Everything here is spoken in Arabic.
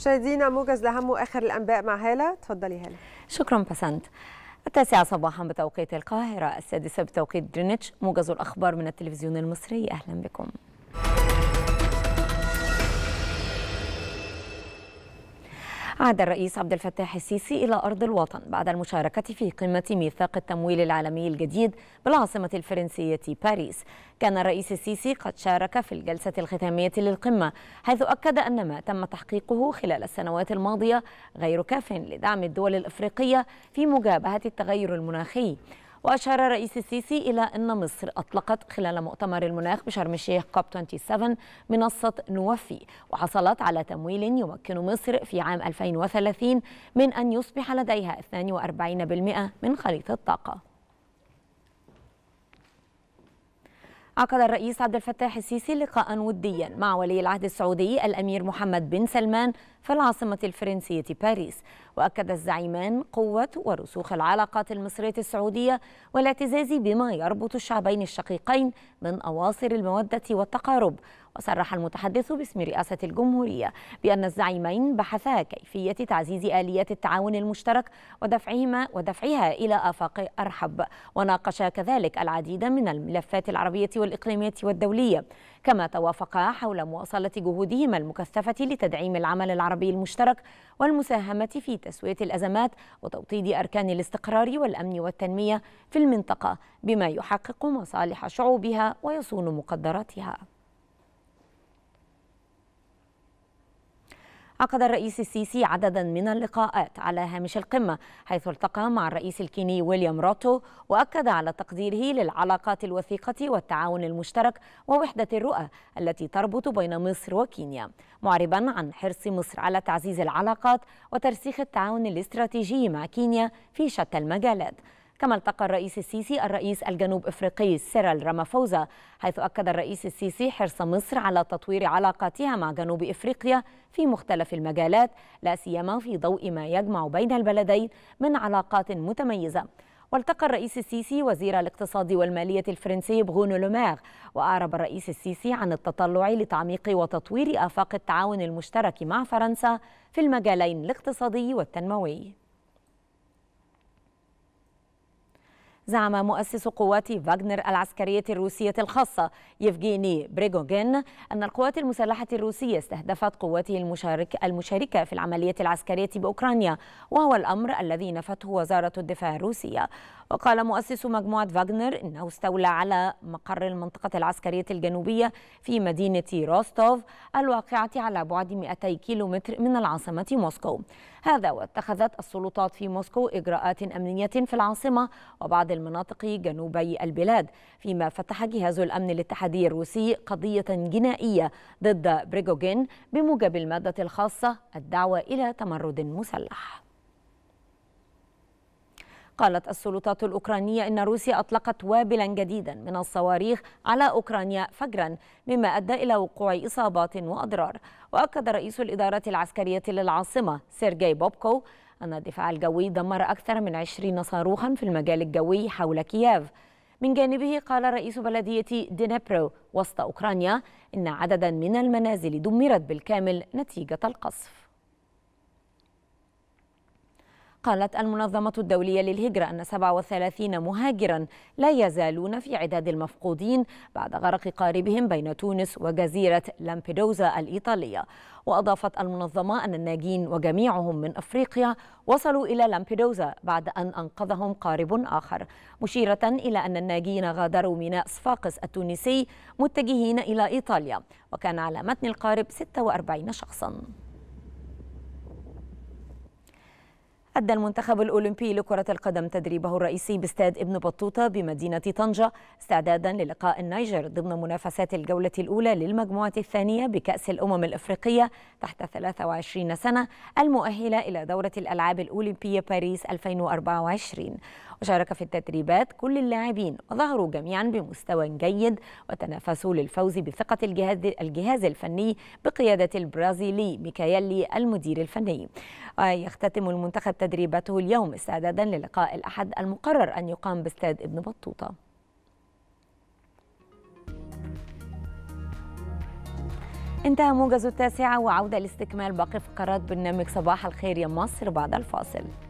مشاهدينا موجز لاهم واخر الانباء مع هاله تفضلي هاله شكرا بسنت التاسعة صباحا بتوقيت القاهرة السادسة بتوقيت جرينتش موجز الأخبار من التلفزيون المصري أهلا بكم عاد الرئيس عبد الفتاح السيسي إلى أرض الوطن بعد المشاركة في قمة ميثاق التمويل العالمي الجديد بالعاصمة الفرنسية باريس كان الرئيس السيسي قد شارك في الجلسة الختامية للقمة حيث أكد أن ما تم تحقيقه خلال السنوات الماضية غير كاف لدعم الدول الإفريقية في مجابهة التغير المناخي وأشار الرئيس السيسي إلى أن مصر أطلقت خلال مؤتمر المناخ بشرم الشيخ كوب 27 منصة نوفي وحصلت على تمويل يمكن مصر في عام 2030 من أن يصبح لديها 42% من خليط الطاقة عقد الرئيس عبد الفتاح السيسي لقاء وديا مع ولي العهد السعودي الأمير محمد بن سلمان في العاصمة الفرنسية باريس وأكد الزعيمان قوة ورسوخ العلاقات المصرية السعودية والاعتزاز بما يربط الشعبين الشقيقين من أواصر المودة والتقارب وصرح المتحدث باسم رئاسة الجمهورية بأن الزعيمين بحثا كيفية تعزيز آليات التعاون المشترك ودفعهما ودفعها إلى آفاق أرحب وناقشا كذلك العديد من الملفات العربية والإقليمية والدولية كما توافقا حول مواصلة جهودهما المكثفة لتدعيم العمل العربي المشترك والمساهمة في تسوية الأزمات وتوطيد أركان الاستقرار والأمن والتنمية في المنطقة بما يحقق مصالح شعوبها ويصون مقدراتها عقد الرئيس السيسي عددا من اللقاءات على هامش القمة حيث التقى مع الرئيس الكيني ويليام روتو وأكد على تقديره للعلاقات الوثيقة والتعاون المشترك ووحدة الرؤى التي تربط بين مصر وكينيا معربا عن حرص مصر على تعزيز العلاقات وترسيخ التعاون الاستراتيجي مع كينيا في شتى المجالات كما التقى الرئيس السيسي الرئيس الجنوب افريقي سيرال رامافوزا حيث اكد الرئيس السيسي حرص مصر على تطوير علاقاتها مع جنوب افريقيا في مختلف المجالات لا سيما في ضوء ما يجمع بين البلدين من علاقات متميزه والتقى الرئيس السيسي وزير الاقتصاد والمالية الفرنسي بغونو لومير وأعرب الرئيس السيسي عن التطلع لتعميق وتطوير آفاق التعاون المشترك مع فرنسا في المجالين الاقتصادي والتنموي زعم مؤسس قوات فاغنر العسكرية الروسية الخاصة يفجيني بريغوغين أن القوات المسلحة الروسية استهدفت قواته المشارك المشاركة في العملية العسكرية بأوكرانيا وهو الأمر الذي نفته وزارة الدفاع الروسية وقال مؤسس مجموعة فاغنر إنه استولى على مقر المنطقة العسكرية الجنوبية في مدينة روستوف الواقعة على بعد 200 كيلومتر من العاصمة موسكو هذا واتخذت السلطات في موسكو إجراءات أمنية في العاصمة وبعض المناطق جنوبي البلاد فيما فتح جهاز الأمن الاتحادي الروسي قضية جنائية ضد بريغوغين بموجب المادة الخاصة الدعوة إلى تمرد مسلح قالت السلطات الأوكرانية إن روسيا أطلقت وابلا جديدا من الصواريخ على أوكرانيا فجرا مما أدى إلى وقوع إصابات وأضرار وأكد رئيس الإدارة العسكرية للعاصمة سيرجي بوبكو أن الدفاع الجوي دمر أكثر من 20 صاروخا في المجال الجوي حول كييف من جانبه قال رئيس بلدية دينبرو وسط أوكرانيا إن عددا من المنازل دمرت بالكامل نتيجة القصف قالت المنظمة الدولية للهجرة أن 37 مهاجرا لا يزالون في عداد المفقودين بعد غرق قاربهم بين تونس وجزيرة لامبيدوزا الإيطالية وأضافت المنظمة أن الناجين وجميعهم من أفريقيا وصلوا إلى لامبيدوزا بعد أن أنقذهم قارب آخر مشيرة إلى أن الناجين غادروا ميناء صفاقس التونسي متجهين إلى إيطاليا وكان على متن القارب 46 شخصاً أدى المنتخب الأولمبي لكرة القدم تدريبه الرئيسي باستاد ابن بطوطة بمدينة طنجة استعدادا للقاء النيجر ضمن منافسات الجولة الأولى للمجموعة الثانية بكأس الأمم الأفريقية تحت 23 سنة المؤهلة إلى دورة الألعاب الأولمبية باريس 2024 وشارك في التدريبات كل اللاعبين وظهروا جميعا بمستوى جيد وتنافسوا للفوز بثقة الجهاز, الجهاز الفني بقيادة البرازيلي ميكايلي المدير الفني ويختتم المنتخب تدريباته اليوم استعدادا للقاء الأحد المقرر أن يقام باستاد ابن بطوطة انتهى موجز التاسعة وعودة لاستكمال باقي فقرات برنامج صباح الخير يا مصر بعد الفاصل